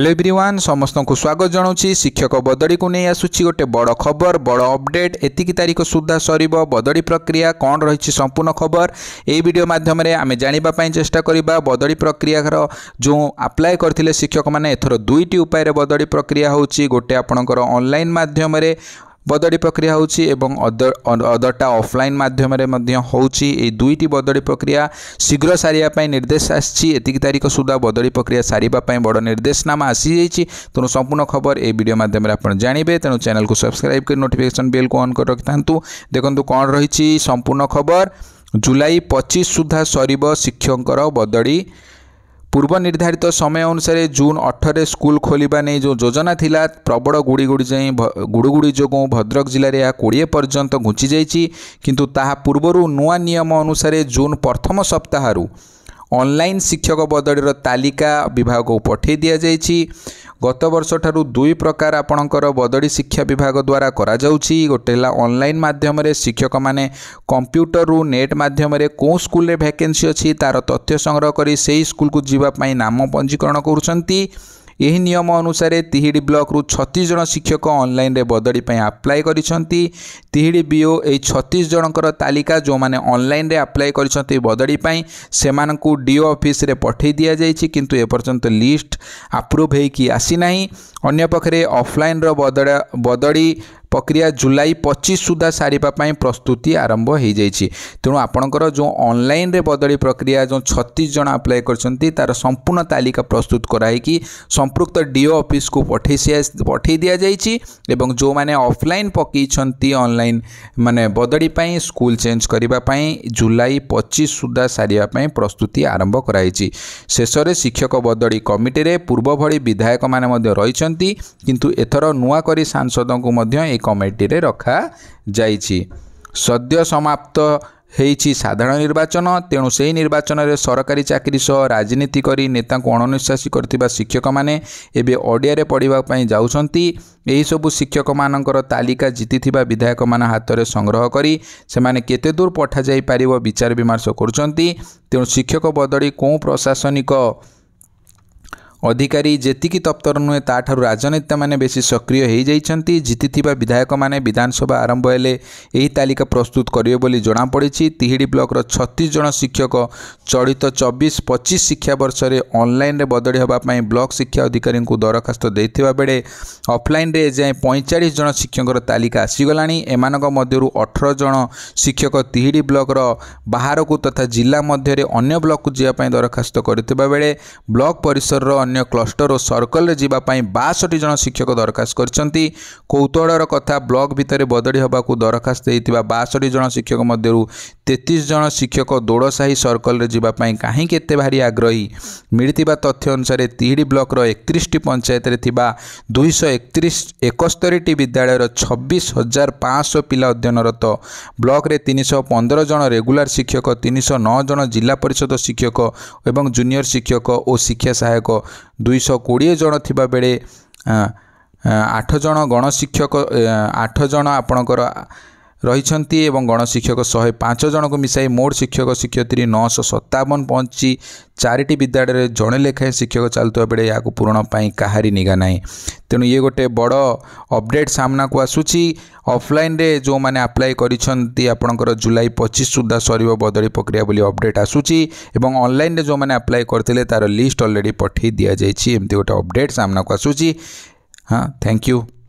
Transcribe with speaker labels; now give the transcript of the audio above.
Speaker 1: hello everyone সমস্ত স্বাগত জনাওছি শিক্ষক বদলিকে নিয়ে আসুচি গোটে বড় খবর বড় অপডেট এতিকি তারিখ সুদ্ধা সরব বদলি প্রক্রিয়া কণ রয়েছে সম্পূর্ণ খবর এই ভিডিও মাধ্যমে আমি জাঁয়া চেষ্টা করা বদলি প্রক্রিয়ার যে আপ্লাই করলে শিক্ষক মানে এথর দুইটি উপায়ে বদলি প্রক্রিয়া হচ্ছে গোটে আপনার অনলাইন মাধ্যমে বদলি প্রক্রিয়া হচ্ছে এবং অদরটা অফলাইন মাধ্যমে মধ্যে হচ্ছে এই দুইটি বদলি প্রক্রিয়া শীঘ্র সারা নির্দেশ আসছে এতিক তারিখ সুদ্ধা বদলি প্রক্রিয়া সারা বড় নির্দেশনামা আসিযাই তেমন সম্পূর্ণ খবর এই ভিডিও মাধ্যমে আপনার জাঁবে তেমন চ্যানেলকে সবসক্রাইব করে নোটিফিকেসন বেলকু অন করে রাখি থাকতু দেখুন কণ রয়েছে সম্পূর্ণ খবর জুলাই পঁচিশ সুদ্ধা সরব শিক্ষকর বদলি ପୂର୍ବ ନିର୍ଦ୍ଧାରିତ ସମୟ ଅନୁସାରେ ଜୁନ୍ ଅଠରରେ ସ୍କୁଲ ଖୋଲିବା ନେଇ ଯେଉଁ ଯୋଜନା ଥିଲା ପ୍ରବଳ ଗୁଡ଼ିଗୁଡ଼ି ଯାଇ ଗୁଡ଼ୁଗୁଡ଼ି ଯୋଗୁଁ ଭଦ୍ରକ ଜିଲ୍ଲାରେ ଏହା କୋଡ଼ିଏ ପର୍ଯ୍ୟନ୍ତ ଘୁଞ୍ଚିଯାଇଛି କିନ୍ତୁ ତାହା ପୂର୍ବରୁ ନୂଆ ନିୟମ ଅନୁସାରେ ଜୁନ୍ ପ୍ରଥମ ସପ୍ତାହରୁ অনলাইন শিক্ষক বদলির তালিকা বিভাগ পঠাই দিয়া দিয়েছে গত বর্ষ ঠারু দুই প্রকার আপনার বদলি শিক্ষা বিভাগ দ্বারা করা যাচ্ছি গোটে হল অনলাইন মাধ্যমে শিক্ষক মানে কম্প্যুটরু নেট মাধ্যমে কেউ স্কুলের ভ্যাকেন্সি অ তার তথ্য সংগ্রহ করে সেই স্কুলকে যাওয়া নাম পঞ্জীকরণ করছেন ଏହି ନିୟମ ଅନୁସାରେ ତିହିଡ଼ି ବ୍ଲକରୁ ଛତିଶ ଜଣ ଶିକ୍ଷକ ଅନଲାଇନ୍ରେ ବଦଳି ପାଇଁ ଆପ୍ଲାଏ କରିଛନ୍ତି ତିହିଡ଼ି ବିଓ ଏହି ଛତିଶ ଜଣଙ୍କର ତାଲିକା ଯେଉଁମାନେ ଅନଲାଇନ୍ରେ ଆପ୍ଲାଏ କରିଛନ୍ତି ବଦଳି ପାଇଁ ସେମାନଙ୍କୁ ଡିଓ ଅଫିସରେ ପଠାଇ ଦିଆଯାଇଛି କିନ୍ତୁ ଏପର୍ଯ୍ୟନ୍ତ ଲିଷ୍ଟ ଆପ୍ରୁଭ୍ ହୋଇକି ଆସିନାହିଁ ଅନ୍ୟପକ୍ଷରେ ଅଫଲାଇନ୍ର ବଦଳି પ્રક્રિયા જુલાઈ પચીસ સુધા સારા પ્રસ્તુતિ આરંભ ହୋଇଯାଇଛି ତେଣୁ ଆପଣଙ୍କର ଯେଉଁ ଅନଲାଇନ୍ରେ ବଦଳି ପ୍ରକ୍ରିୟା ଯେଉଁ ଛତିଶ ଜଣ ଆପ୍ଲାଏ କରିଛନ୍ତି ତା'ର ସମ୍ପୂର୍ଣ୍ଣ ତାଲିକା ପ୍ରସ୍ତୁତ କରାହେଇକି ସମ୍ପୃକ୍ତ ଡିଓ ଅଫିସକୁ ପଠାଇ ପଠାଇ ଦିଆଯାଇଛି ଏବଂ ଯେଉଁମାନେ ଅଫଲାଇନ୍ ପକାଇଛନ୍ତି ଅନଲାଇନ୍ ମାନେ ବଦଳି ପାଇଁ ସ୍କୁଲ ଚେଞ୍ଜ କରିବା ପାଇଁ ଜୁଲାଇ ପଚିଶ ସୁଦ୍ଧା ସାରିବା ପାଇଁ ପ୍ରସ୍ତୁତି ଆରମ୍ଭ କରାଯାଇଛି ଶେଷରେ ଶିକ୍ଷକ ବଦଳି କମିଟିରେ ପୂର୍ବଭଳି ବିଧାୟକମାନେ ମଧ୍ୟ ରହିଛନ୍ତି କିନ୍ତୁ ଏଥର ନୂଆ କରି ସାଂସଦଙ୍କୁ ମଧ୍ୟ ଏ କମିଟିରେ ରଖାଯାଇଛି ସଦ୍ୟ ସମାପ୍ତ ହୋଇଛି ସାଧାରଣ ନିର୍ବାଚନ ତେଣୁ ସେହି ନିର୍ବାଚନରେ ସରକାରୀ ଚାକିରି ସହ ରାଜନୀତି କରି ନେତାଙ୍କୁ ଅଣନିଶ୍ୱାସୀ କରିଥିବା ଶିକ୍ଷକମାନେ ଏବେ ଓଡ଼ିଆରେ ପଢ଼ିବା ପାଇଁ ଯାଉଛନ୍ତି ଏହିସବୁ ଶିକ୍ଷକମାନଙ୍କର ତାଲିକା ଜିତିଥିବା ବିଧାୟକମାନେ ହାତରେ ସଂଗ୍ରହ କରି ସେମାନେ କେତେ ଦୂର ପଠାଯାଇପାରିବ ବିଚାର ବିମର୍ଶ କରୁଛନ୍ତି ତେଣୁ ଶିକ୍ଷକ ବଦଳି କେଉଁ ପ୍ରଶାସନିକ ଅଧିକାରୀ ଯେତିକି ତପ୍ତର ନୁହେଁ ତାଠାରୁ ରାଜନେତାମାନେ ବେଶୀ ସକ୍ରିୟ ହୋଇଯାଇଛନ୍ତି ଜିତିଥିବା ବିଧାୟକମାନେ ବିଧାନସଭା ଆରମ୍ଭ ହେଲେ ଏହି ତାଲିକା ପ୍ରସ୍ତୁତ କରିବେ ବୋଲି ଜଣାପଡ଼ିଛି ତିହିଡ଼ି ବ୍ଲକର ଛତିଶ ଜଣ ଶିକ୍ଷକ ଚଳିତ ଚବିଶ ପଚିଶ ଶିକ୍ଷାବର୍ଷରେ ଅନଲାଇନ୍ରେ ବଦଳି ହେବା ପାଇଁ ବ୍ଲକ ଶିକ୍ଷା ଅଧିକାରୀଙ୍କୁ ଦରଖାସ୍ତ ଦେଇଥିବା ବେଳେ ଅଫ୍ଲାଇନ୍ରେ ଏଯାଏଁ ପଇଁଚାଳିଶ ଜଣ ଶିକ୍ଷକଙ୍କର ତାଲିକା ଆସିଗଲାଣି ଏମାନଙ୍କ ମଧ୍ୟରୁ ଅଠର ଜଣ ଶିକ୍ଷକ ତିହିଡ଼ି ବ୍ଲକର ବାହାରକୁ ତଥା ଜିଲ୍ଲା ମଧ୍ୟରେ ଅନ୍ୟ ବ୍ଲକକୁ ଯିବା ପାଇଁ ଦରଖାସ୍ତ କରିଥିବା ବେଳେ ବ୍ଲକ ପରିସରର ଅନ୍ୟ କ୍ଲଷ୍ଟର ଓ ସର୍କଲରେ ଯିବା ପାଇଁ ବାଷଠି ଜଣ ଶିକ୍ଷକ ଦରଖାସ୍ତ କରିଛନ୍ତି କୌତୁହଳର କଥା ବ୍ଲକ ଭିତରେ ବଦଳି ହେବାକୁ ଦରଖାସ୍ତ ଦେଇଥିବା ବାଷଠି ଜଣ ଶିକ୍ଷକ ମଧ୍ୟରୁ ତେତିଶ ଜଣ ଶିକ୍ଷକ ଦୋଡ଼ସାହି ସର୍କଲରେ ଯିବା ପାଇଁ କାହିଁକି ଏତେ ଭାରି ଆଗ୍ରହୀ ମିଳିଥିବା ତଥ୍ୟ ଅନୁସାରେ ତିହିଡ଼ି ବ୍ଲକର ଏକତିରିଶଟି ପଞ୍ଚାୟତରେ ଥିବା ଦୁଇଶହ ଏକତିରିଶ ଏକସ୍ତରୀଟି ବିଦ୍ୟାଳୟର ଛବିଶ ହଜାର ପାଞ୍ଚଶହ ପିଲା ଅଧ୍ୟୟନରତ ବ୍ଲକରେ ତିନିଶହ ପନ୍ଦର ଜଣ ରେଗୁଲାର ଶିକ୍ଷକ ତିନିଶହ ନଅ ଜଣ ଜିଲ୍ଲା ପରିଷଦ ଶିକ୍ଷକ ଏବଂ ଜୁନିୟର ଶିକ୍ଷକ ଓ ଶିକ୍ଷା ସହାୟକ ଦୁଇଶହ କୋଡ଼ିଏ ଜଣ ଥିବାବେଳେ ଆଠ ଜଣ ଗଣଶିକ୍ଷକ ଆଠ ଜଣ ଆପଣଙ୍କର ରହିଛନ୍ତି ଏବଂ ଗଣଶିକ୍ଷକ ଶହେ ପାଞ୍ଚ ଜଣଙ୍କୁ ମିଶାଇ ମୋଟ ଶିକ୍ଷକ ଶିକ୍ଷୟତ୍ରୀ ନଅଶହ ସତାବନ ପହଞ୍ଚି ଚାରିଟି ବିଦ୍ୟାଳୟରେ ଜଣେ ଲେଖାଏଁ ଶିକ୍ଷକ ଚାଲୁଥିବା ବେଳେ ଏହାକୁ ପୂରଣ ପାଇଁ କାହାରି ନିଗା ନାହିଁ ତେଣୁ ଇଏ ଗୋଟିଏ ବଡ଼ ଅପଡ଼େଟ୍ ସାମ୍ନାକୁ ଆସୁଛି ଅଫଲାଇନ୍ରେ ଯେଉଁମାନେ ଆପ୍ଲାଏ କରିଛନ୍ତି ଆପଣଙ୍କର ଜୁଲାଇ ପଚିଶ ସୁଦ୍ଧା ସରିବ ବଦଳି ପ୍ରକ୍ରିୟା ବୋଲି ଅପଡ଼େଟ୍ ଆସୁଛି ଏବଂ ଅନଲାଇନ୍ରେ ଯେଉଁମାନେ ଆପ୍ଲାଏ କରିଥିଲେ ତା'ର ଲିଷ୍ଟ ଅଲରେଡ଼ି ପଠାଇ ଦିଆଯାଇଛି ଏମିତି ଗୋଟେ ଅପଡ଼େଟ୍ ସାମ୍ନାକୁ ଆସୁଛି ହଁ ଥ୍ୟାଙ୍କ ୟୁ